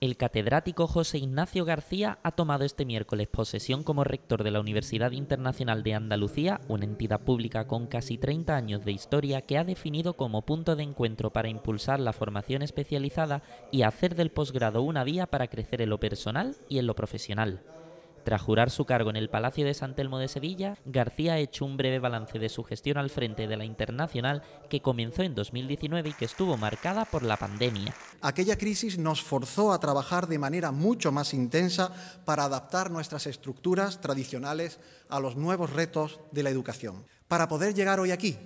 El catedrático José Ignacio García ha tomado este miércoles posesión como rector de la Universidad Internacional de Andalucía, una entidad pública con casi 30 años de historia que ha definido como punto de encuentro para impulsar la formación especializada y hacer del posgrado una vía para crecer en lo personal y en lo profesional. Tras jurar su cargo en el Palacio de San Telmo de Sevilla, García ha hecho un breve balance de su gestión al frente de la Internacional que comenzó en 2019 y que estuvo marcada por la pandemia. Aquella crisis nos forzó a trabajar de manera mucho más intensa para adaptar nuestras estructuras tradicionales a los nuevos retos de la educación. Para poder llegar hoy aquí,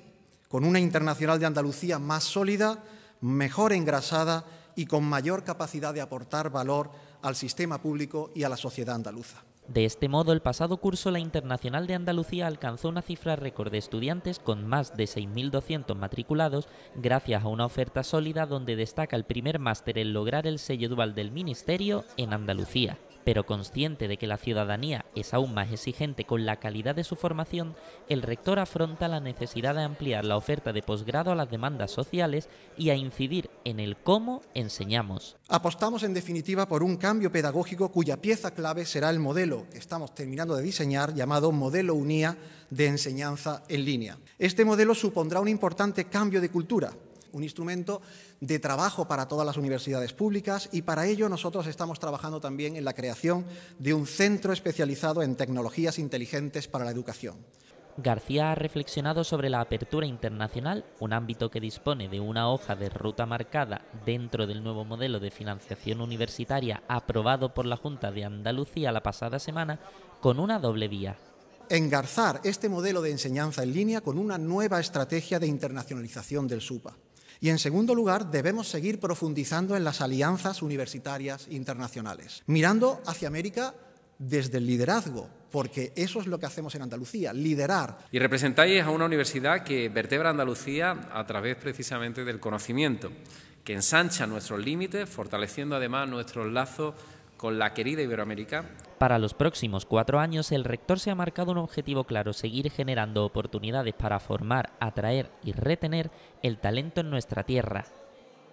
con una Internacional de Andalucía más sólida, mejor engrasada y con mayor capacidad de aportar valor al sistema público y a la sociedad andaluza. De este modo, el pasado curso la Internacional de Andalucía alcanzó una cifra récord de estudiantes con más de 6.200 matriculados gracias a una oferta sólida donde destaca el primer máster en lograr el sello dual del Ministerio en Andalucía. Pero consciente de que la ciudadanía es aún más exigente con la calidad de su formación, el rector afronta la necesidad de ampliar la oferta de posgrado a las demandas sociales y a incidir en el cómo enseñamos. Apostamos en definitiva por un cambio pedagógico cuya pieza clave será el modelo que estamos terminando de diseñar llamado Modelo Unía de enseñanza en línea. Este modelo supondrá un importante cambio de cultura un instrumento de trabajo para todas las universidades públicas y para ello nosotros estamos trabajando también en la creación de un centro especializado en tecnologías inteligentes para la educación. García ha reflexionado sobre la apertura internacional, un ámbito que dispone de una hoja de ruta marcada dentro del nuevo modelo de financiación universitaria aprobado por la Junta de Andalucía la pasada semana, con una doble vía. Engarzar este modelo de enseñanza en línea con una nueva estrategia de internacionalización del SUPA. Y en segundo lugar, debemos seguir profundizando en las alianzas universitarias internacionales, mirando hacia América desde el liderazgo, porque eso es lo que hacemos en Andalucía, liderar. Y representáis a una universidad que vertebra Andalucía a través precisamente del conocimiento, que ensancha nuestros límites, fortaleciendo además nuestros lazos con la querida Iberoamérica. Para los próximos cuatro años, el rector se ha marcado un objetivo claro, seguir generando oportunidades para formar, atraer y retener el talento en nuestra tierra,